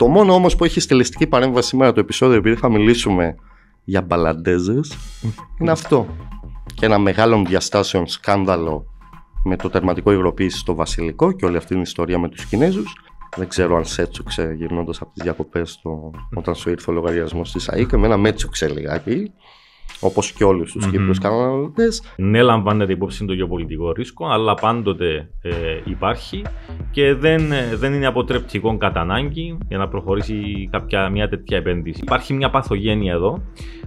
Το μόνο όμως που έχει στελεστική παρέμβαση σήμερα το επεισόδιο, επειδή θα μιλήσουμε για Μπαλαντέζες, είναι αυτό. Και ένα μεγάλο διαστάσεων σκάνδαλο με το τερματικό υγροποίηση στο Βασιλικό και όλη αυτή την ιστορία με τους Κινέζους. Δεν ξέρω αν σε έτσουξε γυρνώντας από τις διακοπές όταν σου ήρθε ο λογαριασμός της ΑΕΚ. Εμένα με έτσουξε λιγάκι. Όπως και όλους τους mm-hmm. Κύπρου καταναλωτέ. Ναι, λαμβάνεται υπόψη το γεωπολιτικό ρίσκο, αλλά πάντοτε ε, υπάρχει και δεν, ε, δεν είναι αποτρεπτικό κατά ανάγκη για να προχωρήσει κάποια, μια τέτοια επένδυση. Υπάρχει μια παθογένεια εδώ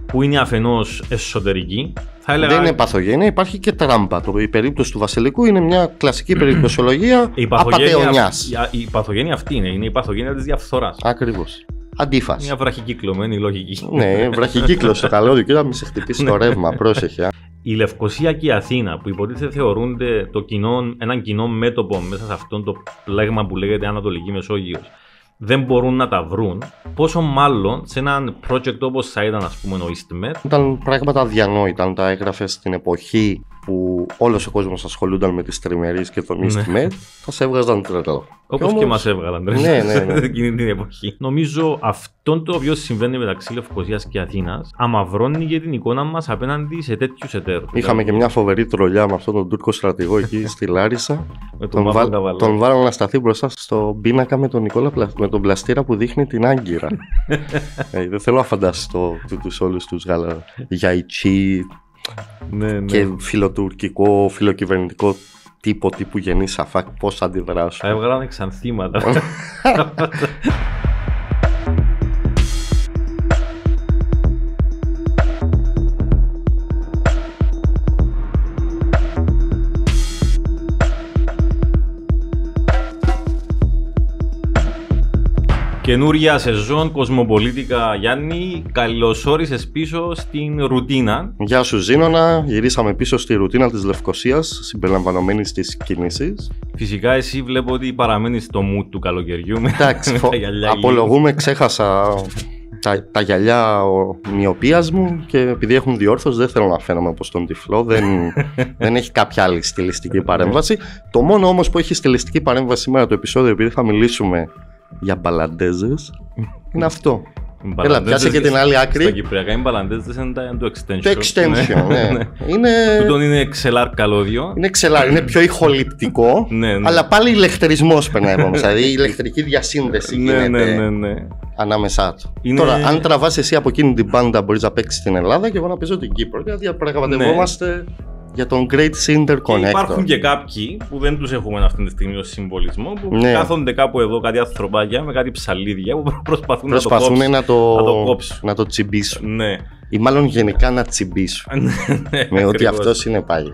που είναι αφενός εσωτερική. Θα έλεγα... Δεν είναι παθογένεια, υπάρχει και τράμπα. Η περίπτωση του Βασιλικού είναι μια κλασική περιπτωσιολογία απαταιωνιάς. Η παθογένεια αυτή είναι, είναι η παθογένεια της διαφθοράς. Ακριβώς αντίφαση. Μια βραχικύκλωμένη λογική. ναι, βραχικύκλος στο καλώδιο και όταν σε χτυπήσει το ναι. ρεύμα, πρόσεχε. Η Λευκοσία και η Αθήνα, που υποτίθεται θεωρούνται το κοινό, έναν κοινό μέτωπο μέσα σε αυτόν το πλέγμα που λέγεται Ανατολική Μεσόγειος, δεν μπορούν να τα βρουν. Πόσο μάλλον σε έναν project όπως θα ήταν, ας πούμε, ο EastMed. Ήταν πράγματα αδιανόητα. Τα έγραφες στην εποχή που όλος ο κόσμος ασχολούνταν με τις τριμερείς και τον ναι. med θα σε έβγαζαν τρελό. Όπως και, μας έβγαλαν τρελό. Ναι, ναι, ναι. εκείνη την εποχή. Νομίζω αυτό το οποίο συμβαίνει μεταξύ Λευκοσίας και Αθήνας αμαυρώνει για την εικόνα μας απέναντι σε τέτοιους εταίρους. Είχαμε δηλαδή- και μια φοβερή τρολιά με αυτόν τον Τούρκο στρατηγό εκεί στη Λάρισα. τον τον, να σταθεί μπροστά στον πίνακα με τον, Νικόλα, τον πλαστήρα που δείχνει την Άγκυρα. Ε, δεν θέλω να φανταστώ τους όλους τους Γαλλαγιαϊτσί, ναι, ναι, και φιλοτουρκικό, φιλοκυβερνητικό τύπο τύπου γεννή σαφάκ πώς θα αντιδράσουν. Έβγαλαν ξανθήματα. Καινούρια σεζόν, Κοσμοπολίτικα Γιάννη, καλώς πίσω στην ρουτίνα. Γεια σου Ζήνονα, γυρίσαμε πίσω στη ρουτίνα της Λευκοσίας, συμπεριλαμβανομένης στις κινήσεις. Φυσικά εσύ βλέπω ότι παραμένεις στο mood του καλοκαιριού με Εντάξει, τα γυαλιά. Απολογούμε, ξέχασα τα, τα γυαλιά μοιοπίας μου και επειδή έχουν διόρθωση δεν θέλω να φαίνομαι όπως τον τυφλό, δεν, δεν έχει κάποια άλλη στηλιστική παρέμβαση. το μόνο όμως που έχει στηλιστική παρέμβαση σήμερα το επεισόδιο επειδή θα μιλήσουμε για μπαλαντέζες είναι αυτό. Έλα, πιάσε και την άλλη άκρη. Στα Κυπριακά οι μπαλαντέζες είναι το extension. Το extension, ναι. ναι. ναι. είναι... Τούτον είναι ξελάρ καλώδιο. Είναι ξελάρ, είναι πιο ηχοληπτικό. Ναι, αλλά πάλι ηλεκτρισμός περνάει από Δηλαδή ηλεκτρική διασύνδεση γίνεται ναι, ναι, ναι, ανάμεσά του. Τώρα, αν τραβάς εσύ από εκείνη την πάντα, μπορείς να παίξεις στην Ελλάδα και εγώ να παίζω την Κύπρο. γιατί διαπραγματευόμαστε για τον Great Cinder Connector. Υπάρχουν και κάποιοι που δεν τους έχουμε αυτή τη στιγμή ως συμβολισμό, που ναι. κάθονται κάπου εδώ κάτι ανθρωπάκια με κάτι ψαλίδια που προσπαθούν, προσπαθούν να, το να, να, κόψουν. να το τσιμπήσουν. Ναι. Ή μάλλον γενικά να τσιμπήσουν. Ναι, ναι, με ότι αυτός είναι πάλι.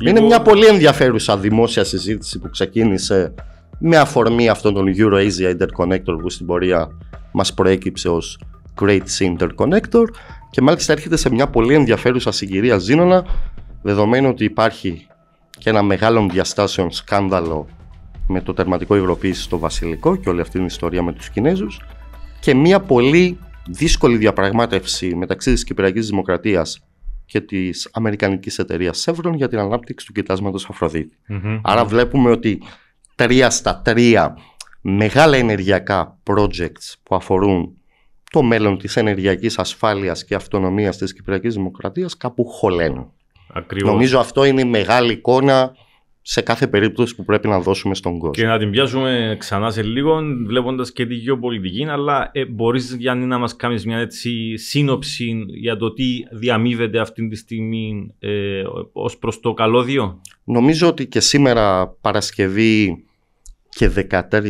Λοιπόν... Είναι μια πολύ ενδιαφέρουσα δημόσια συζήτηση που ξεκίνησε με αφορμή αυτόν τον euro Interconnector που στην πορεία μας προέκυψε ως Great Interconnector και μάλιστα έρχεται σε μια πολύ ενδιαφέρουσα συγκυρία Ζήνονα Δεδομένου ότι υπάρχει και ένα μεγάλο διαστάσεων σκάνδαλο με το τερματικό υγροποίηση στο Βασιλικό και όλη αυτή την ιστορία με τους Κινέζους και μια πολύ δύσκολη διαπραγμάτευση μεταξύ της Κυπριακής Δημοκρατίας και της Αμερικανικής εταιρείας Σεύρων για την ανάπτυξη του κοιτάσματος Άρα βλέπουμε ότι τρία στα τρία μεγάλα ενεργειακά projects που αφορούν το μέλλον της ενεργειακής ασφάλειας και αυτονομίας της Κυπριακής Δημοκρατίας κάπου χωλένουν. Νομίζω αυτό είναι η μεγάλη εικόνα σε κάθε περίπτωση που πρέπει να δώσουμε στον κόσμο. Και να την πιάσουμε ξανά σε λίγο, βλέποντας και τη γεωπολιτική, αλλά ε, μπορείς, Γιάννη, να μας κάνεις μια έτσι σύνοψη για το τι διαμείβεται αυτή τη στιγμή ε, ως προς το καλώδιο. Νομίζω ότι και σήμερα Παρασκευή και 13, δεν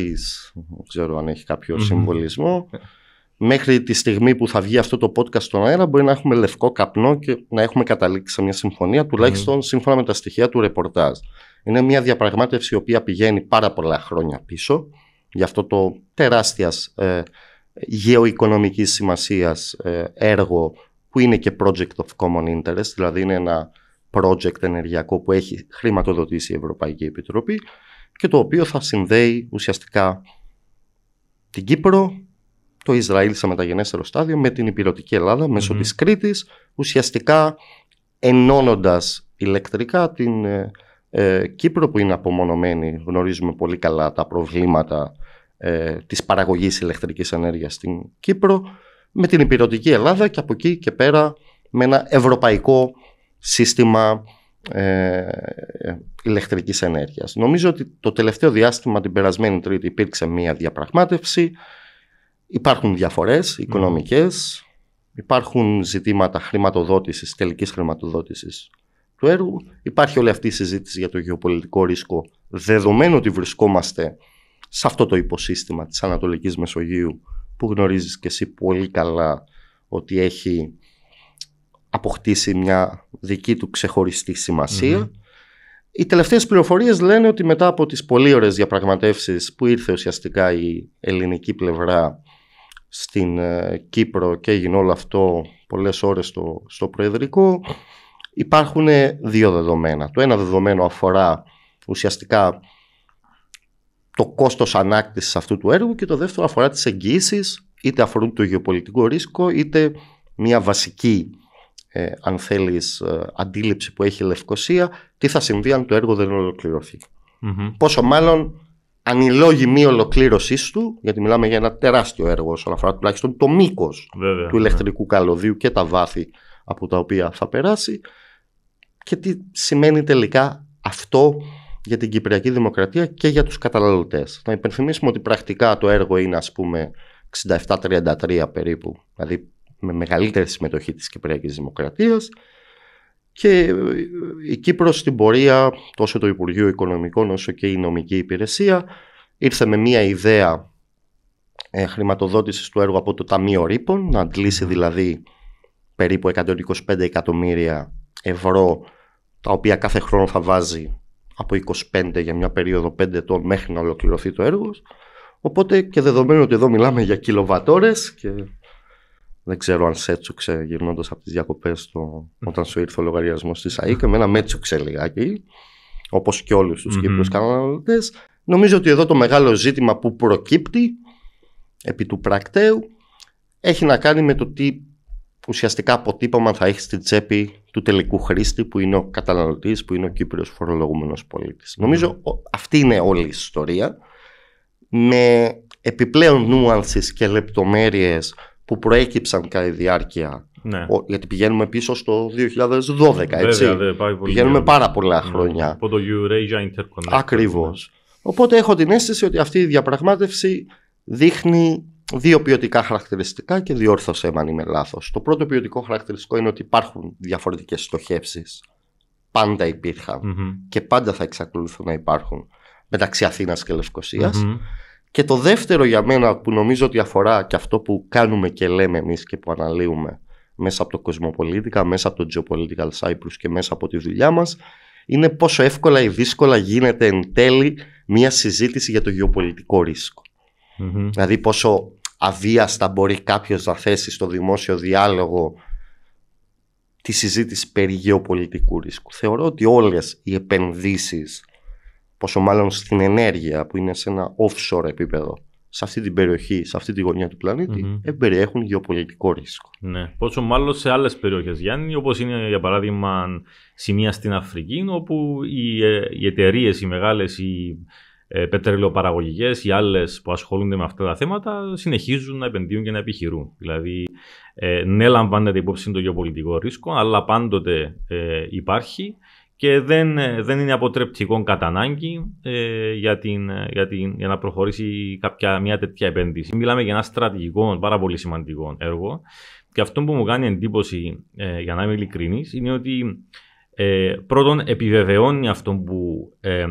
ξέρω αν έχει συμβολισμό, μέχρι τη στιγμή που θα βγει αυτό το podcast στον αέρα μπορεί να έχουμε λευκό καπνό και να έχουμε καταλήξει σε μια συμφωνία τουλάχιστον σύμφωνα με τα στοιχεία του ρεπορτάζ. Είναι μια διαπραγμάτευση η οποία πηγαίνει πάρα πολλά χρόνια πίσω για αυτό το τεράστιας ε, γεωοικονομικής σημασίας ε, έργο που είναι και project of common interest, δηλαδή είναι ένα project ενεργειακό που έχει χρηματοδοτήσει η Ευρωπαϊκή Επιτροπή και το οποίο θα συνδέει ουσιαστικά την Κύπρο το Ισραήλ σε μεταγενέστερο στάδιο με την υπηρετική Ελλάδα μέσω mm-hmm. της Κρήτης ουσιαστικά ενώνοντας ηλεκτρικά την ε, ε, Κύπρο που είναι απομονωμένη γνωρίζουμε πολύ καλά τα προβλήματα ε, της παραγωγής ηλεκτρικής ενέργειας στην Κύπρο με την υπηρετική Ελλάδα και από εκεί και πέρα με ένα ευρωπαϊκό σύστημα ε, ηλεκτρικής ενέργειας. Νομίζω ότι το τελευταίο διάστημα την περασμένη τρίτη υπήρξε μια διαπραγμάτευση Υπάρχουν διαφορές οικονομικές, υπάρχουν ζητήματα χρηματοδότησης, τελικής χρηματοδότησης του έργου. Υπάρχει όλη αυτή η συζήτηση για το γεωπολιτικό ρίσκο, δεδομένου ότι βρισκόμαστε σε αυτό το υποσύστημα της Ανατολικής Μεσογείου που γνωρίζεις και εσύ πολύ καλά ότι έχει αποκτήσει μια δική του ξεχωριστή Οι τελευταίες πληροφορίες λένε ότι μετά από τις πολύ ωραίες διαπραγματεύσεις που ήρθε ουσιαστικά η ελληνική πλευρά στην ε, Κύπρο και έγινε όλο αυτό πολλές ώρες στο, στο Προεδρικό υπάρχουν δύο δεδομένα. Το ένα δεδομένο αφορά ουσιαστικά το κόστος ανάκτησης αυτού του έργου και το δεύτερο αφορά τις εγγύησει, είτε αφορούν το γεωπολιτικό ρίσκο είτε μια βασική ε, αν θέλεις ε, αντίληψη που έχει η Λευκοσία τι θα συμβεί αν το έργο δεν ολοκληρωθει Πόσο μάλλον αν ολοκλήρωσής του, γιατί μιλάμε για ένα τεράστιο έργο όσον αφορά τουλάχιστον το μήκος του ηλεκτρικού καλωδίου και τα βάθη από τα οποία θα περάσει και τι σημαίνει τελικά αυτό για την Κυπριακή Δημοκρατία και για τους καταναλωτές. Να υπενθυμίσουμε ότι πρακτικά το έργο είναι ας πούμε 67-33 περίπου, δηλαδή με μεγαλύτερη συμμετοχή της Κυπριακής Δημοκρατίας και ε, η Κύπρος στην πορεία, τόσο το Υπουργείο Οικονομικών όσο και η νομική υπηρεσία, ήρθε με μια ιδέα ε, χρηματοδότησης του έργου από το Ταμείο Ρήπων, να αντλήσει δηλαδή περίπου 125 εκατομμύρια ευρώ, τα οποία κάθε χρόνο θα βάζει από 25 για μια περίοδο 5 ετών μέχρι να ολοκληρωθεί το έργο. Οπότε και δεδομένου ότι εδώ μιλάμε για κιλοβατόρες και δεν ξέρω αν σέτσουξε γυρνώντας από τις διακοπές του όταν σου ήρθε ο λογαριασμός της ΑΕΚ. Εμένα μέτσουξε λιγάκι. Όπως και όλους τους mm-hmm. Κύπρους καταναλωτές. Νομίζω ότι εδώ το μεγάλο ζήτημα που προκύπτει επί του πρακτέου έχει να κάνει με το τι ουσιαστικά αποτύπωμα θα έχει στην τσέπη του τελικού χρήστη που είναι ο καταναλωτής, που είναι ο κύπριος φορολογούμενος πολίτης. Νομίζω αυτή είναι όλη η ιστορία με επιπλέον nuances και λεπτομέρειες που προέκυψαν κατά τη διάρκεια. Ναι. γιατί πηγαίνουμε πίσω στο 2012, έτσι. Βέβαια, δε, πάει πολύ πηγαίνουμε πάρα πολλά ναι. χρόνια. Από το Eurasia Interconnect. Ακριβώς. Οπότε έχω την αίσθηση ότι αυτή η διαπραγμάτευση δείχνει δύο ποιοτικά χαρακτηριστικά και διόρθωσε αν είμαι λάθος. Το πρώτο ποιοτικό χαρακτηριστικό είναι ότι υπάρχουν διαφορετικές στοχεύσεις. Πάντα υπήρχαν mm-hmm. και πάντα θα εξακολουθούν να υπάρχουν μεταξύ Αθήνας και λευκοσια και το δεύτερο για μένα που νομίζω ότι αφορά και αυτό που κάνουμε και λέμε εμείς και που αναλύουμε μέσα από το Κοσμοπολίτικα, μέσα από το Geopolitical Cyprus και μέσα από τη δουλειά μας είναι πόσο εύκολα ή δύσκολα γίνεται εν τέλει μια συζήτηση για το γεωπολιτικό Δηλαδή πόσο αβίαστα μπορεί κάποιος να θέσει στο δημόσιο διάλογο τη συζήτηση περί γεωπολιτικού ρίσκου. Θεωρώ ότι όλες οι επενδύσεις πόσο μάλλον στην ενέργεια που είναι σε ένα offshore επίπεδο σε αυτή την περιοχή, σε αυτή τη γωνία του πλανήτη, mm-hmm. εμπεριέχουν γεωπολιτικό ρίσκο. Ναι. Πόσο μάλλον σε άλλες περιοχές, Γιάννη, όπως είναι για παράδειγμα σημεία στην Αφρική, όπου οι, ε, οι εταιρείες, οι μεγάλες, οι ε, πετρελαιοπαραγωγικές, οι άλλες που ασχολούνται με αυτά τα θέματα, συνεχίζουν να επενδύουν και να επιχειρούν. Δηλαδή, ε, ναι, λαμβάνεται υπόψη το γεωπολιτικό ρίσκο, αλλά πάντοτε ε, υπάρχει και δεν, ε, δεν είναι αποτρεπτικό κατά ανάγκη ε, για, την, ε, για, την, για να προχωρήσει κάποια, μια τέτοια επένδυση. Μιλάμε για ένα στρατηγικό, πάρα πολύ σημαντικό έργο και αυτό που μου κάνει εντύπωση, για να είμαι ειλικρινής, είναι ότι πρώτον επιβεβαιώνει αυτό που ε,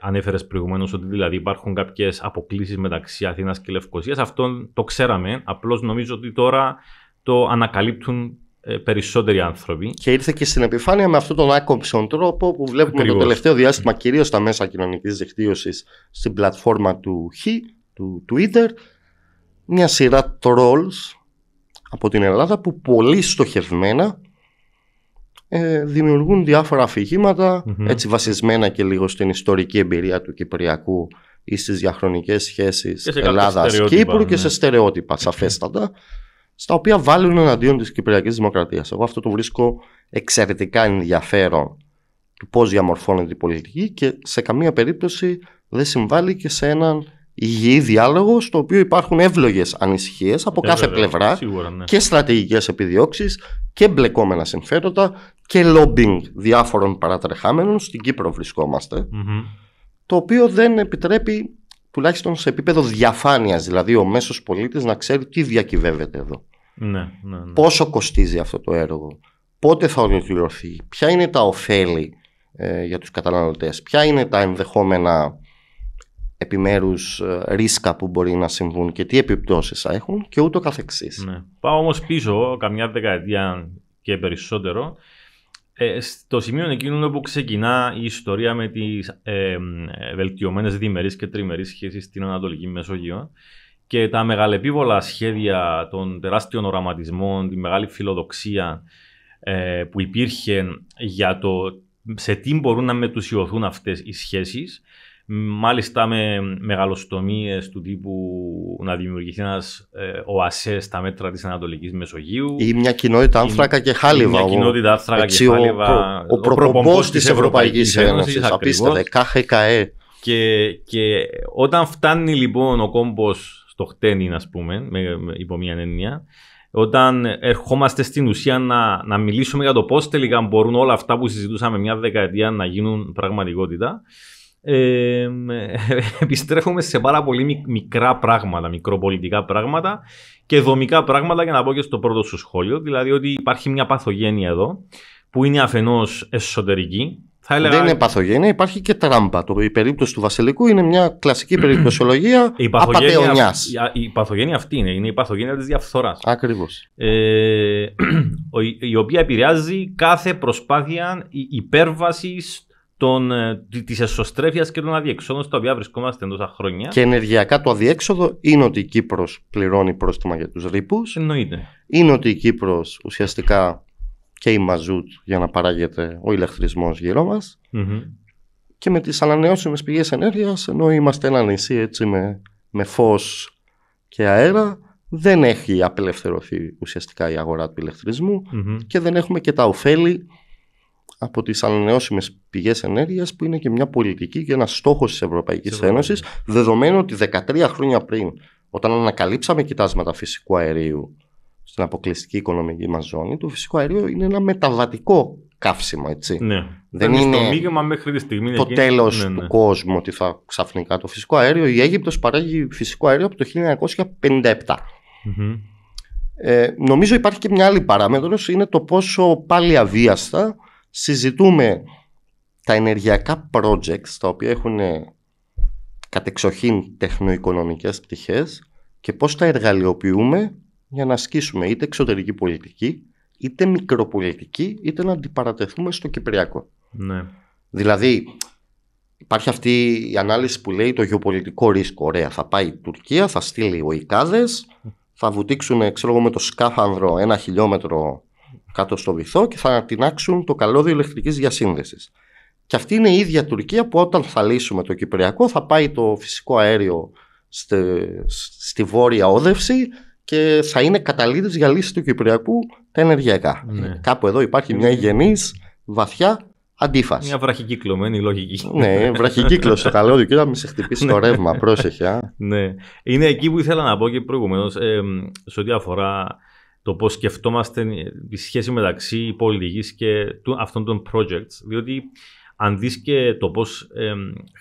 ανέφερες προηγουμένως ότι δηλαδή υπάρχουν κάποιες αποκλήσεις μεταξύ Αθήνας και Λευκοσίας. Αυτό το ξέραμε, απλώς νομίζω ότι τώρα το ανακαλύπτουν ε, περισσότεροι άνθρωποι. Και ήρθε και στην επιφάνεια με αυτόν τον άκοψον τρόπο που βλέπουμε το τελευταίο διάστημα κυρίως στα μέσα κοινωνικής δικτύωσης στην πλατφόρμα του Χ, του Twitter. Μια σειρά trolls από την Ελλάδα που πολύ στοχευμένα ε, δημιουργούν διάφορα έτσι βασισμένα και λίγο στην ιστορική εμπειρία του Κυπριακού ή στις διαχρονικές σχέσεις Ελλάδας-Κύπρου και σε ναι. στερεότυπα σαφέστατα στα οποία βάλουν εναντίον της Κυπριακής Δημοκρατίας. Εγώ αυτό το βρίσκω εξαιρετικά ενδιαφέρον του πώς διαμορφώνεται η πολιτική και σε καμία περίπτωση δεν συμβάλλει και σε έναν υγιή διάλογο στο οποίο υπάρχουν εύλογες ανησυχίες από ε, κάθε πλευρά ναι. και στρατηγικές επιδιώξεις και μπλεκόμενα συμφέροντα και lobbying διάφορων παρατρεχάμενων. Στην Κύπρο το οποίο δεν επιτρέπει τουλάχιστον σε επίπεδο διαφάνειας, δηλαδή ο μέσος πολίτης να ξέρει τι διακυβεύεται εδώ. Ναι, ναι, ναι. Πόσο κοστίζει αυτό το έργο, πότε θα ολοκληρωθεί, ποια είναι τα ωφέλη ε, για τους καταναλωτές, ποια είναι τα ενδεχόμενα επιμέρους ε, ρίσκα που μπορεί να συμβούν και τι επιπτώσεις θα έχουν και ούτω καθεξής. Ναι. Πάω όμως πίσω καμιά δεκαετία και περισσότερο ε, στο σημείο εκείνο όπου ξεκινά η ιστορία με τις ε, βελτιωμένες διμερείς και τριμερείς σχέσεις στην Ανατολική Μεσόγειο και τα μεγαλεπίβολα σχέδια των τεράστιων οραματισμών, τη μεγάλη φιλοδοξία ε, που υπήρχε για το σε τι μπορούν να μετουσιωθούν αυτές οι σχέσεις Μάλιστα με μεγαλοστομίες του τύπου να δημιουργηθεί ένας ε, οασές στα μέτρα της Ανατολικής Μεσογείου. Ή μια κοινότητα άνθρακα και χάλιβα. μια κοινότητα άνθρακα και χάλιβα. Ο, ο, ο της, Ένωση Ευρωπαϊκής Ένωσης. Απίστευε. κάχε Και, και όταν φτάνει λοιπόν ο κόμπος στο χτένι, ας πούμε, με, υπό μια έννοια, όταν ερχόμαστε στην ουσία να, να μιλήσουμε για το πώς τελικά μπορούν όλα αυτά που συζητούσαμε μια δεκαετία να γίνουν πραγματικότητα, επιστρέφουμε σε πάρα πολύ μικρά πράγματα, μικροπολιτικά πράγματα και δομικά πράγματα για να πω και στο πρώτο σου σχόλιο, δηλαδή ότι υπάρχει μια παθογένεια εδώ που είναι αφενός εσωτερική. Δεν είναι παθογένεια, υπάρχει και τράμπα. Το, η περίπτωση του Βασιλικού είναι μια κλασική περιπτωσιολογία απαταιωνιάς. Η παθογένεια αυτή είναι, είναι η παθογένεια της διαφθοράς. Ακριβώς. Ε, η οποία επηρεάζει κάθε προσπάθεια υπέρβαση των, ε, της εσωστρέφειας και των αδιεξόδων στα οποία βρισκόμαστε τόσα χρόνια. Και ενεργειακά το αδιέξοδο είναι ότι η Κύπρος πληρώνει πρόστιμα για τους ρήπους. Εννοείται. Είναι ότι η Κύπρος ουσιαστικά και η μαζούτ για να παράγεται ο ηλεκτρισμός γύρω μας. Mm-hmm. Και με τις ανανεώσιμες πηγές ενέργειας, ενώ είμαστε ένα νησί έτσι με, με φως και αέρα, δεν έχει απελευθερωθεί ουσιαστικά η αγορά του ηλεκτρισμου και δεν έχουμε και τα ωφέλη από τις ανανεώσιμες πηγές ενέργειας που είναι και μια πολιτική και ένας στόχος της Ευρωπαϊκής ναι. Ένωσης, δεδομένου ότι 13 χρόνια πριν όταν ανακαλύψαμε κοιτάσματα φυσικού αερίου στην αποκλειστική οικονομική μας ζώνη το φυσικό αερίο είναι ένα μεταβατικό καύσιμο έτσι. Ναι. Δεν είναι το μείγμα μέχρι τη στιγμή. Το τέλος ναι, του ναι. κόσμου ότι θα ξαφνικά το φυσικό αέριο. Η Αίγυπτος παράγει φυσικό αέριο από το 1957. mm Ε, νομίζω υπάρχει και μια άλλη παράμετρος, είναι το πόσο πάλι αβίαστα συζητούμε τα ενεργειακά projects τα οποία έχουν ε, κατεξοχήν τεχνοοικονομικές πτυχές και πώς τα εργαλειοποιούμε για να ασκήσουμε είτε εξωτερική πολιτική, είτε μικροπολιτική, είτε να αντιπαρατεθούμε στο Κυπριακό. Ναι. Δηλαδή, υπάρχει αυτή η ανάλυση που λέει το γεωπολιτικό ρίσκο. Ωραία, θα πάει η Τουρκία, θα στείλει Ικάδες, θα βουτήξουν ξέρω, με το σκάφανδρο ένα χιλιόμετρο κάτω στο βυθό και θα ανατινάξουν το καλώδιο ηλεκτρικής διασύνδεσης. Και αυτή είναι η ίδια Τουρκία που όταν θα λύσουμε το Κυπριακό θα πάει το φυσικό αέριο στη, στη βόρεια όδευση και θα είναι καταλήτης για λύση του Κυπριακού τα ενεργειακά. Ναι. Κάπου εδώ υπάρχει μια γενή βαθιά αντίφαση. Μια βραχικύκλωμένη λογική. ναι, βραχικύκλωση το καλώδιο και μην σε χτυπήσει ναι. το ρεύμα, πρόσεχε. Ναι. Είναι εκεί που ήθελα να πω και προηγουμένως ε, σε ό,τι αφορά το πώς σκεφτόμαστε ε, τη σχέση μεταξύ πολιτικής και αυτών των projects, διότι αν δεις και το πώς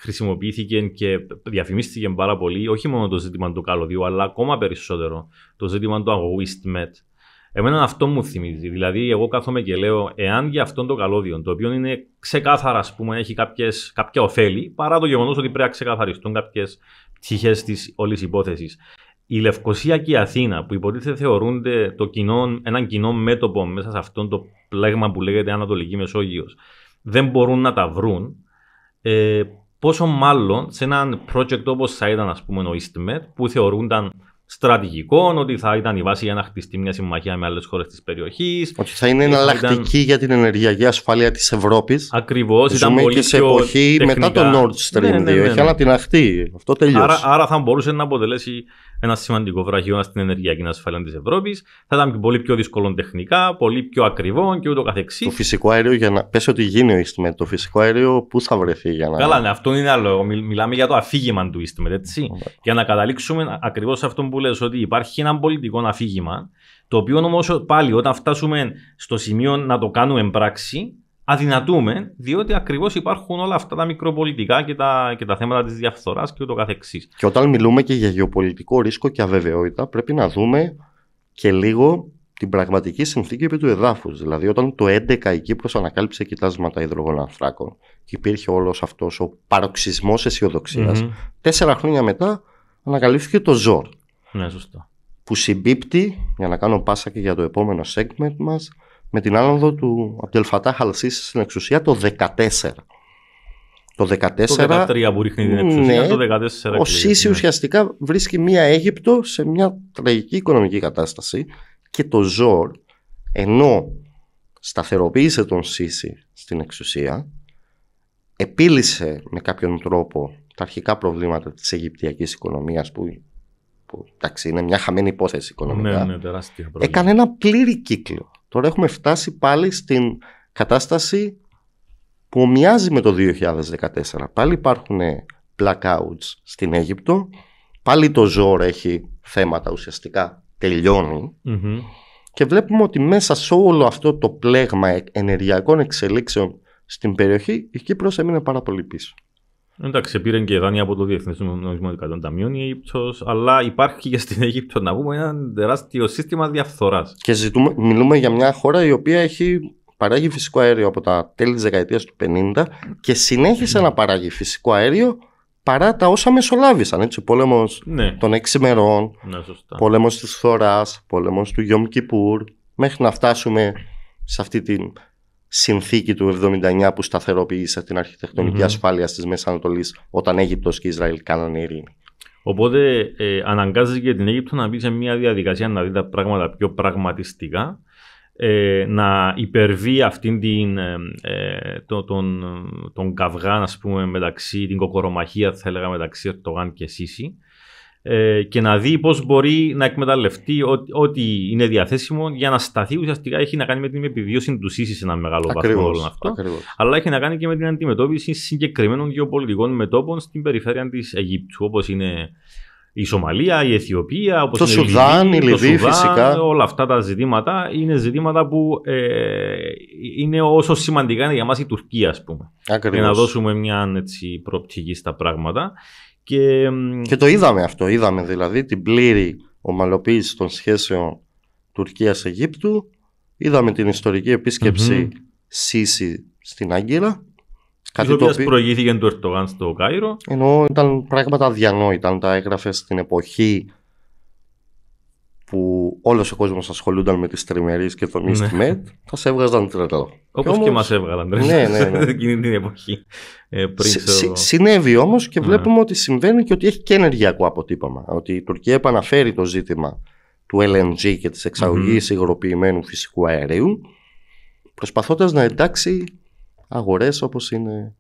χρησιμοποιήθηκε και διαφημίστηκε πάρα πολύ, όχι μόνο το ζήτημα του καλωδίου, αλλά ακόμα περισσότερο το ζήτημα του αγωγού Εμένα αυτό μου θυμίζει. Δηλαδή, εγώ κάθομαι και λέω, εάν για αυτόν τον καλώδιο, το οποίο είναι ξεκάθαρα, ας πούμε, έχει κάποιες, κάποια ωφέλη, παρά το γεγονός ότι πρέπει να ξεκαθαριστούν κάποιες πτυχέ της όλης υπόθεσης η Λευκοσία και η Αθήνα που υποτίθεται θεωρούνται το κοινό, έναν κοινό μέτωπο μέσα σε αυτό το πλέγμα που λέγεται Ανατολική Μεσόγειος δεν μπορούν να τα βρουν ε, πόσο μάλλον σε έναν project όπως θα ήταν ας πούμε ο EastMed που θεωρούνταν στρατηγικών, ότι θα ήταν η βάση για να χτιστεί μια συμμαχία με άλλες χώρες της περιοχής. Ότι θα είναι ε, εναλλακτική για την ενεργειακή ασφάλεια της Ευρώπης. Ακριβώς. Ήταν πολύ και σε εποχή μετά το Nord ναι, Stream 2. Ναι, ναι, Έχει ναι. ανατιναχθεί. Αυτό τελείωσε. Άρα, άρα θα μπορούσε να αποτελέσει ένα σημαντικό βραχιώνα στην ενεργειακή ασφάλεια της Ευρώπης. Θα ήταν πολύ πιο δύσκολο τεχνικά, πολύ πιο ακριβό και ούτω καθεξής. Το φυσικό αέριο, για να πέσει ότι γίνει ο Ίστιμετ, το φυσικό αέριο πού θα βρεθεί για να. Καλά, ναι, αυτό είναι άλλο. Μιλάμε για το αφήγημα του Ίστιμετ, έτσι. Για να καταλήξουμε ακριβώς αυτό που που λες ότι υπάρχει ένα πολιτικό αφήγημα, το οποίο όμως πάλι όταν φτάσουμε στο σημείο να το κάνουμε πράξη, αδυνατούμε, διότι ακριβώς υπάρχουν όλα αυτά τα μικροπολιτικά και τα, και τα θέματα της διαφθοράς και ούτω καθεξής. Και όταν μιλούμε και για γεωπολιτικό ρίσκο και αβεβαιότητα, πρέπει να δούμε και λίγο την πραγματική συνθήκη επί του εδάφους. Δηλαδή, όταν το 2011 η Κύπρος ανακάλυψε κοιτάσματα υδρογων ανθράκων και υπήρχε όλος αυτός ο παροξισμός αισιοδοξίας, mm-hmm. τέσσερα χρόνια μετά ανακαλύφθηκε το ΖΟΡ. Ναι, που συμπίπτει, για να κάνω πάσα και για το επόμενο segment μας, με την άνοδο του Αμπτελφατά Χαλσί στην εξουσία το 14. Το 14, το 13 που ρίχνει την εξουσία, ναι, το 14 ο Σίση ναι. ουσιαστικά βρίσκει μία Αίγυπτο σε μία τραγική οικονομική κατάσταση και το Ζορ ενώ σταθεροποίησε τον Σίση στην εξουσία επίλυσε με κάποιον τρόπο τα αρχικά προβλήματα της Αιγυπτιακής οικονομίας που που είναι μια χαμένη υπόθεση οικονομικά. Ναι, ναι έκανε ένα πλήρη κύκλο. Τώρα έχουμε φτάσει πάλι στην κατάσταση που μοιάζει με το 2014. Πάλι υπάρχουν blackouts στην Αίγυπτο. Πάλι το ζόρ έχει θέματα ουσιαστικά. Και βλέπουμε ότι μέσα σε όλο αυτό το πλέγμα ενεργειακών εξελίξεων στην περιοχή η Κύπρος έμεινε πάρα πολύ πίσω. Εντάξει, πήρε και δάνεια από το Διεθνές Νομισματικό Ταμείο η Αίγυπτο, αλλά υπάρχει και στην Αίγυπτο να πούμε ένα τεράστιο σύστημα διαφθοράς. Και ζητούμε, μιλούμε για μια χώρα η οποία έχει παράγει φυσικό αέριο από τα τέλη της δεκαετίας του 50 και συνέχισε να παράγει φυσικό αέριο παρά τα όσα μεσολάβησαν. Έτσι, πόλεμος ναι. των έξι μερών, ναι, πόλεμος της Θωρά, πόλεμος του Γιώμ Κιπούρ, μέχρι να φτάσουμε σε αυτή την συνθήκη του 79 που σταθεροποίησε την αρχιτεκτονικη mm-hmm. ασφάλεια τη Μέση Ανατολής όταν Αίγυπτος και Ισραήλ κάνανε ειρήνη. Οπότε ε, αναγκάζει και την Αίγυπτο να μπει σε μια διαδικασία να δει τα πράγματα πιο πραγματιστικά, ε, να υπερβεί αυτήν την, ε, ε, τον, τον καυγά, ας πούμε, μεταξύ, την κοκορομαχία, θα έλεγα, μεταξύ Ερτογάν και Σίση, ε, και να δει πώς μπορεί να εκμεταλλευτεί ό,τι είναι διαθέσιμο για να σταθεί ουσιαστικά έχει να κάνει με την επιβίωση του ΣΥΣΙ σε ένα μεγάλο βαθμό όλο αυτό. Αλλά έχει να κάνει και με την αντιμετώπιση συγκεκριμένων γεωπολιτικών μετόπων στην περιφέρεια της Αιγύπτου όπως είναι η Σομαλία, η Αιθιοπία, όπως το Σουδάν, η Λιβύη, φυσικά. όλα αυτά τα ζητήματα είναι ζητήματα που ε, είναι όσο σημαντικά είναι για μας η Τουρκία, ας πούμε. Για να δώσουμε μια έτσι, προοπτική στα πράγματα. Και... το είδαμε αυτό, είδαμε δηλαδή την πλήρη ομαλοποίηση των σχέσεων Τουρκίας-Αιγύπτου, είδαμε την ιστορική επίσκεψη στην Άγκυρα. Κάτι το οποίο προηγήθηκε του Ερτογάν στο Κάιρο. Ενώ ήταν πράγματα αδιανόητα, τα έγραφες στην εποχή που όλος ο κόσμος ασχολούνταν με τις τριμερείς και τον East Med, θα σε έβγαζαν τρελό. Όπως και, μας έβγαλαν Ναι, ναι, ναι. εκείνη την εποχή. Ε, συνέβη όμως και ναι. βλέπουμε ότι συμβαίνει και ότι έχει και ενεργειακό αποτύπωμα. Ότι η Τουρκία επαναφέρει το ζήτημα του LNG και της εξαγωγη υγροποιημένου φυσικού αερίου, προσπαθώντας να εντάξει αγορές όπως είναι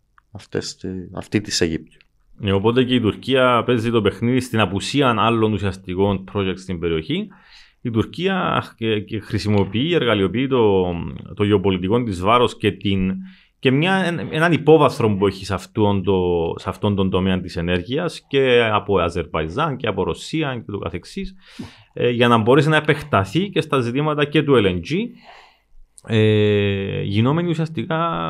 αυτή της Αιγύπτου. Ε, οπότε και η Τουρκία παίζει το παιχνίδι στην απουσία άλλων ουσιαστικών project στην περιοχή. Η Τουρκία χρησιμοποιεί, εργαλειοποιεί το, το γεωπολιτικό της βάρος και, την, και μια, έναν υπόβαθρο που έχει σε αυτόν, το, σε τον τομέα της ενέργειας και από Αζερβαϊζάν και από Ρωσία και το καθεξής ε, για να μπορέσει να επεκταθεί και στα ζητήματα και του LNG ε, γινόμενοι ουσιαστικά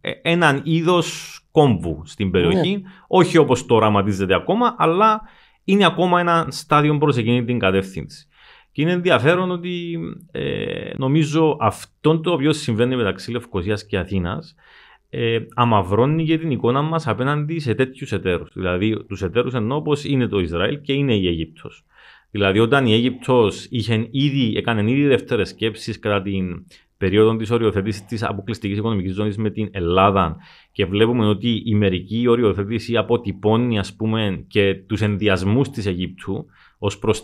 ε, έναν είδος κόμβου στην περιοχή. Ναι. Όχι όπως το οραματίζεται ακόμα, αλλά είναι ακόμα ένα στάδιο προς εκείνη την κατεύθυνση. Και είναι ενδιαφέρον ότι ε, νομίζω αυτό το οποίο συμβαίνει μεταξύ Λευκοσίας και Αθήνας ε, αμαυρώνει για την εικόνα μας απέναντι σε τέτοιους εταίρους. Δηλαδή, τους εταίρους ενώ όπως είναι το Ισραήλ και είναι η Αίγυπτος. Δηλαδή, όταν η Αίγυπτος έκανε ήδη δεύτερες σκέψεις κατά την περίοδο της οριοθέτησης της αποκλειστικής οικονομικής ζώνης με την Ελλάδα και βλέπουμε ότι η μερική οριοθέτηση αποτυπώνει ας πούμε, και τους ενδιασμούς της Αιγύπτου ως προς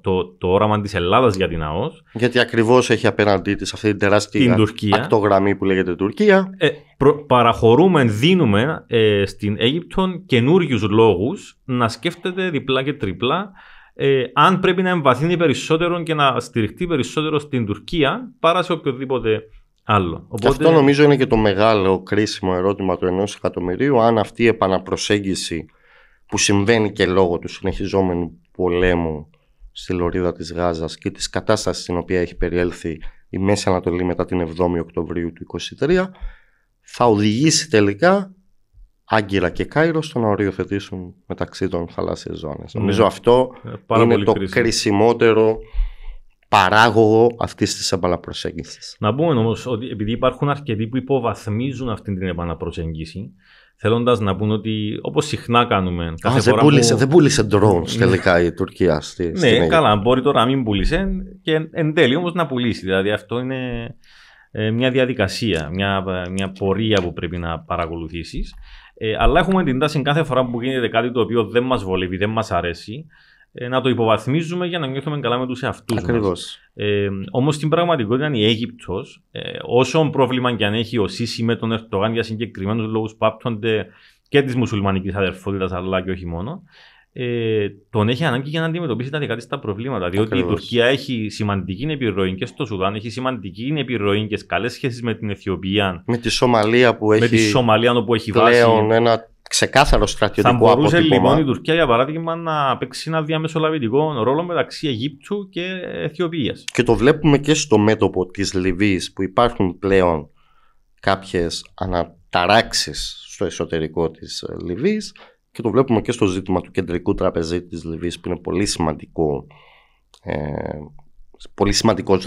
το, το όραμα της Ελλάδας για την ΑΟΣ. Γιατί ακριβώς έχει απέναντί της αυτή την τεράστια την Τουρκία. ακτογραμμή που λέγεται Τουρκία. Ε, προ, παραχωρούμε, δίνουμε ε, στην Αίγυπτο καινούριους λόγους να σκέφτεται διπλά και τριπλά ε, αν πρέπει να εμβαθύνει περισσότερο και να στηριχτεί περισσότερο στην Τουρκία παρά σε οποιοδήποτε άλλο. Οπότε... Αυτό νομίζω είναι και το μεγάλο κρίσιμο ερώτημα του ενός εκατομμυρίου. Αν αυτή η επαναπροσέγγιση που συμβαίνει και λόγω του συνεχιζόμενου πολέμου στη λωρίδα της Γάζας και της κατάστασης στην οποία έχει περιέλθει η Μέση Ανατολή μετά την 7η Οκτωβρίου του 2023 θα οδηγήσει τελικά Άγκυρα και Κάιρος στο να οριοθετήσουν μεταξύ των θαλάσσιες ζώνες. Mm. Ναι. Νομίζω αυτό ε, είναι το κρίσιμο. κρισιμότερο παράγωγο αυτής της επαναπροσέγγισης. Να πούμε όμως ότι επειδή υπάρχουν αρκετοί που υποβαθμίζουν αυτή την επαναπροσέγγιση, θέλοντας να πούν ότι όπως συχνά κάνουμε. Κάθε Α, δεν, πούλησε, που... drones ναι. τελικά η Τουρκία στη Ναι, καλά, μπορεί τώρα να μην πούλησε και εν, τέλει όμως να πουλήσει. Δηλαδή αυτό είναι ε, μια διαδικασία, μια, ε, μια πορεία που πρέπει να παρακολουθήσεις. Ε, αλλά έχουμε την τάση κάθε φορά που γίνεται κάτι το οποίο δεν μας βολεύει, δεν μας αρέσει, ε, να το υποβαθμίζουμε για να νιώθουμε καλά με τους εαυτούς μας. Ακριβώς. Ε, Όμως στην πραγματικότητα η Αίγυπτος, ε, όσο πρόβλημα και αν έχει ο Σίση με τον Ερτογάν για συγκεκριμένους λόγους που άπτονται και της μουσουλμανικής αδερφότητας, αλλά και όχι μόνο, ε, τον έχει ανάγκη για να αντιμετωπίσει τα δικά της τα προβλήματα. Διότι η Τουρκία έχει σημαντική επιρροή και στο Σουδάν, έχει σημαντική επιρροή και καλές σχέσεις με την Αιθιοπία. Με τη Σομαλία που έχει. Με τη Σομαλία που έχει πλέον ένα ξεκάθαρο στρατιωτικό αποτύπωμα. Θα μπορούσε αποτυπώμα. λοιπόν η Τουρκία για παράδειγμα να παίξει ένα διαμεσολαβητικό ρόλο μεταξύ Αιγύπτου και Αιθιοπίας. Και το βλέπουμε και στο μέτωπο της Λιβύης που υπάρχουν πλέον κάποιες αναταράξεις στο εσωτερικό της Λιβύης και το βλέπουμε και στο ζήτημα του κεντρικού τραπεζίτη της Λιβύης που είναι πολύ σημαντικό ε, πολύ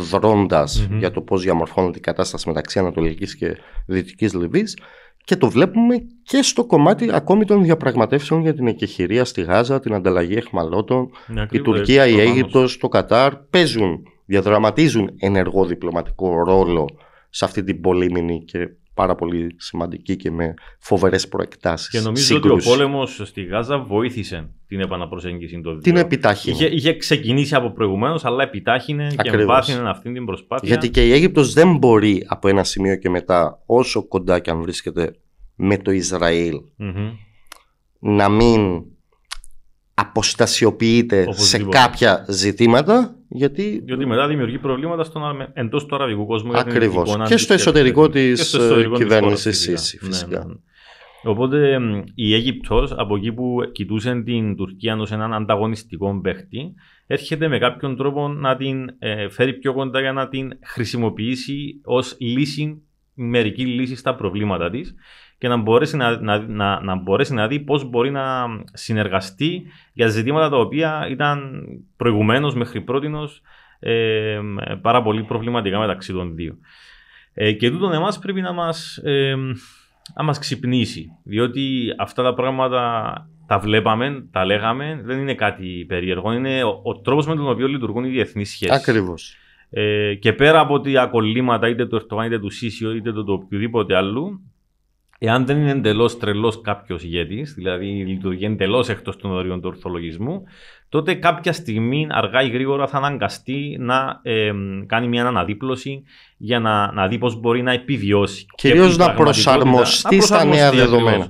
δρόντας για το πώς διαμορφώνεται η κατάσταση μεταξύ Ανατολικής και Δυτικής Λιβύης και το βλέπουμε και στο κομμάτι ακόμη των διαπραγματεύσεων για την εκεχηρία στη Γάζα, την ανταλλαγή εχμαλώτων, ναι, η Τουρκία, η Αίγυπτος, το Κατάρ παίζουν, διαδραματίζουν ενεργό διπλωματικό ρόλο σε αυτή την πολύμηνη και πάρα πολύ σημαντική και με φοβερές προεκτάσεις. Και νομίζω σύγκρουση. ότι ο πόλεμος στη Γάζα βοήθησε την επαναπροσέγγιση των δύο. Την επιτάχυνε. Είχε, είχε ξεκινήσει από προηγουμένως, αλλά επιτάχυνε Ακριβώς. και εμβάθυνε αυτή την προσπάθεια. Γιατί και η Αίγυπτος δεν μπορεί από ένα σημείο και μετά, όσο κοντά και αν βρίσκεται με το ισραηλ mm να μην αποστασιοποιείται σε κάποια ζητήματα γιατί... Γιατί μετά δημιουργεί προβλήματα στον... εντός του αραβικού κόσμου. Ακριβώ. Και στο εσωτερικό τη κυβέρνηση Σίση, φυσικά. Ναι, ναι. Οπότε η Αίγυπτος από εκεί που κοιτούσε την Τουρκία ως έναν ανταγωνιστικό παίχτη έρχεται με κάποιον τρόπο να την ε, φέρει πιο κοντά για να την χρησιμοποιήσει ως λύση, μερική λύση στα προβλήματα της και να μπορέσει να, να, να, να, να δει πώς μπορεί να συνεργαστεί για ζητήματα τα οποία ήταν προηγουμένως, μέχρι πρώτη ε, πάρα πολύ προβληματικά μεταξύ των δύο. Ε, και τούτον εμάς πρέπει να μας ε, να ξυπνήσει, διότι αυτά τα πράγματα τα βλέπαμε, τα λέγαμε, δεν είναι κάτι περίεργο, είναι ο, ο τρόπος με τον οποίο λειτουργούν οι διεθνείς σχέσεις. Ακριβώς. Ε, και πέρα από τα κολλήματα είτε του Ερτογάν είτε του Σίσιο είτε του οποιοδήποτε άλλου, Εάν δεν είναι εντελώς τρελός κάποιος ηγέτης, δηλαδή λειτουργεί εντελώς εκτός των ορίων του ορθολογισμού, τότε κάποια στιγμή αργά ή γρήγορα θα αναγκαστεί να ε, κάνει μια αναδίπλωση για να, να δει πώς μπορεί να επιβιώσει. Κυρίω να προσαρμοστεί στα νέα δεδομένα.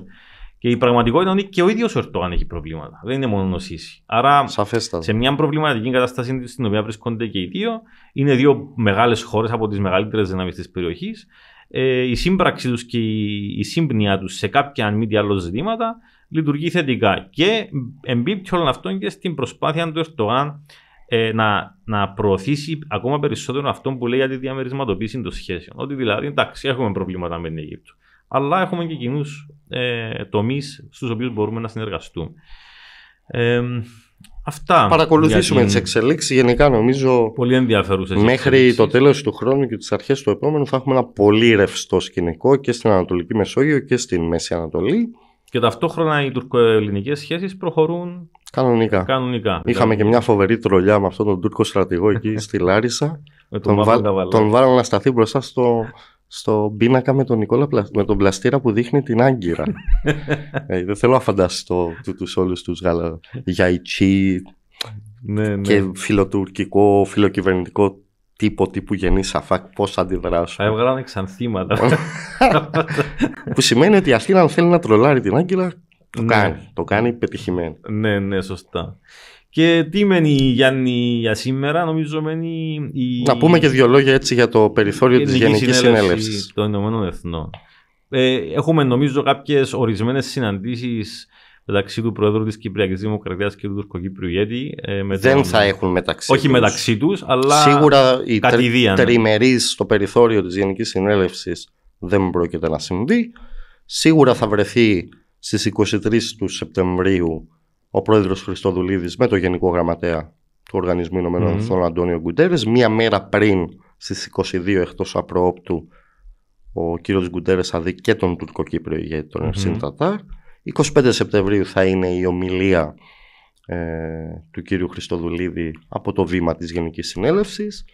Και η πραγματικότητα είναι ότι και ο ίδιος ο Ερτογάν έχει προβλήματα. Δεν είναι μόνος ο Άρα, σε μια προβληματική κατάσταση στην οποία βρίσκονται και οι δύο, είναι δύο μεγάλες χώρες από τις μεγαλύτερες δυνάμεις της περιοχής ε, η σύμπραξη τους και η, η σύμπνοια τους σε κάποια αν μη τι άλλο ζητήματα λειτουργεί θετικά. Και εμπίπτει όλων αυτών και στην προσπάθεια του Ερτογάν ε, να, να προωθήσει ακόμα περισσότερο αυτό που λέει για τη διαμερισματοποίηση των σχέσεων. Ότι δηλαδή εντάξει, έχουμε προβλήματα με την Αίγυπτο. Αλλά έχουμε και κοινούς ε, τομείς στους οποίους μπορούμε να συνεργαστούμε. Ε, Αυτά. Παρακολουθήσουμε τις εξελίξεις. Γενικά νομίζω. Πολύ ενδιαφέρουσες. Μέχρι το τέλος του χρόνου και τις αρχές του επόμενου θα έχουμε ένα πολύ ρευστό σκηνικό και στην Ανατολική Μεσόγειο και στην Μέση Ανατολή. Και ταυτόχρονα οι ελληνικέ σχέσεις προχωρούν. Κανονικά. Κανονικά. Είχαμε και δηλαδή- μια φοβερή τρολιά με αυτόν τον Τούρκο στρατηγό εκεί στη Λάρισα. τον, τον, βα... τον βάλαμε να σταθεί μπροστά στο στο πίνακα με τον, Νικόλα, με τον πλαστήρα που δείχνει την Άγκυρα. Ε, δεν θέλω να φανταστώ του, τους όλους τους γαλα... γιαϊτσί ναι, ναι. και φιλοτουρκικό, φιλοκυβερνητικό τύπο τύπου γεννή σαφάκ πώς αντιδράσουν. έβγαλαν εξανθήματα. που σημαίνει ότι Αθήνα αν θέλει να τρολάρει την Άγκυρα το ναι. κάνει. Το κάνει πετυχημένο. Ναι, ναι, σωστά. Και τι μένει Γιάννη για σήμερα, νομίζω μένει η... Να πούμε και δύο λόγια έτσι για το περιθώριο της Γενικής Συνέλευσης. Των Ηνωμένων Εθνών. Ε, έχουμε νομίζω κάποιες ορισμένες συναντήσεις μεταξύ του Πρόεδρου της Κυπριακής Δημοκρατίας και του Τουρκοκύπριου γιατί Ε, με δεν τον... θα έχουν μεταξύ Όχι τους. μεταξύ τους, αλλά. Σίγουρα η τρι, τριμερής στο περιθώριο της Γενικής Συνέλευσης δεν πρόκειται να συμβεί. Σίγουρα θα βρεθεί στις 23 του Σεπτεμβρίου ο πρόεδρος Χριστοδουλίδης με το Γενικό Γραμματέα του Οργανισμού Ηνωμένων Εθνών Αντώνιο Γκουτέρες. Μία μέρα πριν στις 22 εκτός απρόοπτου ο κύριος Γκουτέρες θα δει και τον Τουρκοκύπριο ηγέτη τον ερσιν Τατάρ. 25 Σεπτεμβρίου θα είναι η ομιλία ε, του κύριου Χριστοδουλίδη από το βήμα της Γενικής Συνέλευσης.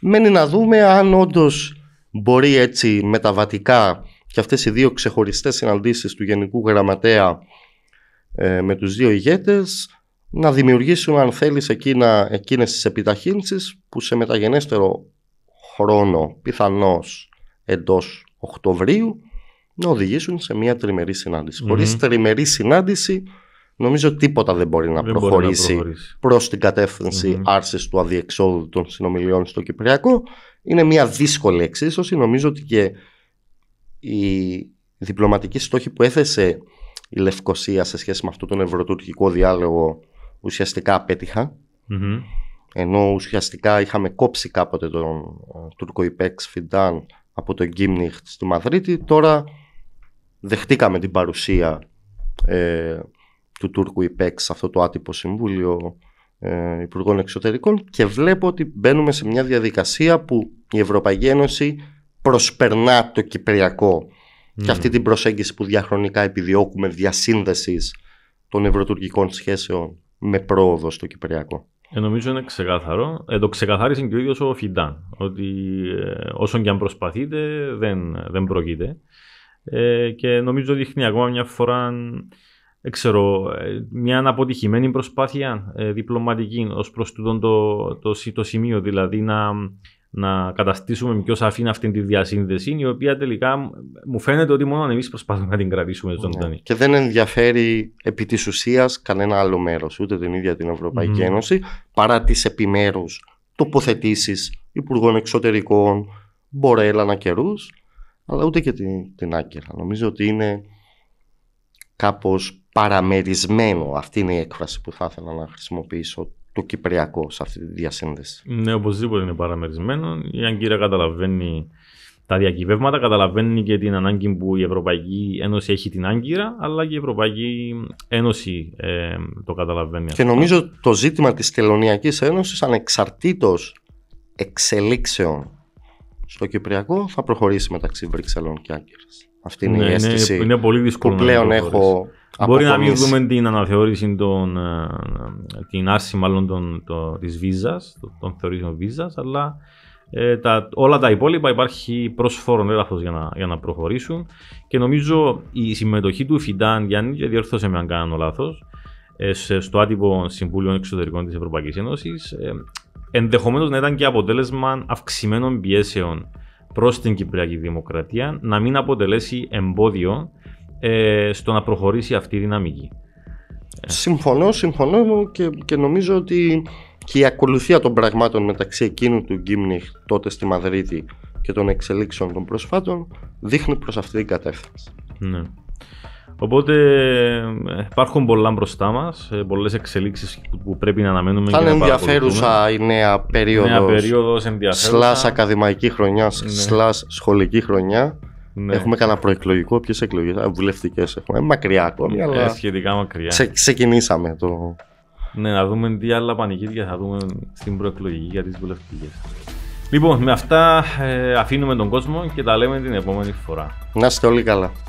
Μένει να δούμε αν όντως μπορεί έτσι μεταβατικά και αυτές οι δύο ξεχωριστές συναντήσεις του Γενικού Γραμματέα ε, με τους δύο ηγέτες να δημιουργήσουν, αν θέλεις εκείνα, εκείνες τις επιταχύνσεις που σε μεταγενέστερο χρόνο πιθανώς εντός Οκτωβρίου να οδηγήσουν σε μια τριμερή συνάντηση. τριμερή συνάντηση νομίζω τίποτα δεν μπορεί να, προχωρήσει, προς την κατεύθυνση άρσης του αδιεξόδου των συνομιλιών στο Κυπριακό. Είναι μια δύσκολη εξίσωση. Νομίζω ότι και η διπλωματική στόχη που έθεσε η Λευκοσία σε σχέση με αυτό τον ευρωτουρκικό διάλογο ουσιαστικά Ενώ ουσιαστικά είχαμε κόψει κάποτε τον ε, Τούρκο Ιπέξ Φιντάν από τον Γκίμνιχτ στη Μαδρίτη, τώρα δεχτήκαμε την παρουσία ε, του Τούρκου Ιπέξ σε αυτό το άτυπο συμβούλιο ε, Υπουργών Εξωτερικών και βλέπω ότι μπαίνουμε σε μια διαδικασία που η Ευρωπαϊκή Ένωση προσπερνά το Κυπριακό και αυτή την προσέγγιση που διαχρονικά επιδιώκουμε διασύνδεσης των ευρωτουρκικών σχέσεων με πρόοδο στο Κυπριακό. Ε, νομίζω είναι ξεκάθαρο. Ε, το ξεκαθάρισε και ο ίδιος ο Φιντάν. Ότι ε, όσον και αν προσπαθείτε, δεν, δεν πρόκειται. Ε, και νομίζω δείχνει ακόμα μια φορά ε, ξέρω, ε, μια αναποτυχημένη προσπάθεια ε, διπλωματική ως προς το, το, το σημείο δηλαδή να να καταστήσουμε πιο σαφήν αυτή τη διασύνδεση, η οποία τελικά μου φαίνεται ότι μόνο εμείς προσπαθούμε να την κρατήσουμε ζωντανή. Ναι. Και δεν ενδιαφέρει επί της ουσίας κανένα άλλο μέρος, ούτε την ίδια την Ευρωπαϊκή Ένωση, παρά τις επιμέρους τοποθετήσεις υπουργών εξωτερικών, μπορέλα να καιρούς, αλλά ούτε και την, την άκυρα. Νομίζω ότι είναι κάπως παραμερισμένο, αυτή είναι η έκφραση που θα ήθελα να χρησιμοποιήσω, το Κυπριακό σε αυτή τη διασύνδεση. Ναι, οπωσδήποτε είναι παραμερισμένο. Η Αγκύρα καταλαβαίνει τα διακυβεύματα, καταλαβαίνει και την ανάγκη που η Ευρωπαϊκή Ένωση έχει την Άγκυρα, αλλά και η Ευρωπαϊκή Ένωση ε, το καταλαβαίνει. Και νομίζω το ζήτημα της Τελωνιακής Ένωσης, ανεξαρτήτως εξελίξεων στο Κυπριακό, θα προχωρήσει μεταξύ Βρυξελών και Άγκυρας. Αυτή είναι η ναι, αίσθηση είναι, είναι πολύ δύσκολο που πλέον έχω Μπορεί να μην δούμε την αναθεώρηση, των, ε, ε, την άρση μάλλον των, το, της βίζας, των θεωρήσεων βίζας, αλλά ε, τα, όλα τα υπόλοιπα υπάρχει προσφόρον έδαφο για, να, για να προχωρήσουν και νομίζω η συμμετοχή του Φιντάν Γιάννη, και διόρθωσε με αν κάνω λάθος, ε, στο άτυπο Συμβούλιο Εξωτερικών της Ευρωπαϊκής Ένωσης, ε, ενδεχομένως να ήταν και αποτέλεσμα αυξημένων πιέσεων προς την Κυπριακή Δημοκρατία να μην αποτελέσει εμπόδιο ε, στο να προχωρήσει αυτή η δυναμική. Ε. Συμφωνώ, συμφωνώ και, νομίζω ότι και η ακολουθία των πραγμάτων μεταξύ εκείνου του Γκίμνιχ τότε στη Μαδρίτη και των εξελίξεων των προσφάτων δείχνει προς αυτή την κατεύθυνση. Ναι. Οπότε ε, υπάρχουν πολλά μπροστά μας, ε, πολλές εξελίξεις που πρέπει να αναμένουμε. Θα είναι ενδιαφέρουσα η νέα περίοδο. Νέα Σλά ακαδημαϊκή χρονιά, σλά ναι. σχολική χρονιά. Ναι. Έχουμε κανένα προεκλογικό, ποιες εκλογές, βουλευτικές έχουμε. Μακριά ακόμη, ε, αλλά. σχετικά μακριά. ξεκινήσαμε το. Ναι, να δούμε τι άλλα πανηγύρια θα δούμε στην προεκλογική για τις βουλευτικές. Λοιπόν, με αυτά ε, αφήνουμε τον κόσμο και τα λέμε την επόμενη φορά. Να είστε όλοι καλά.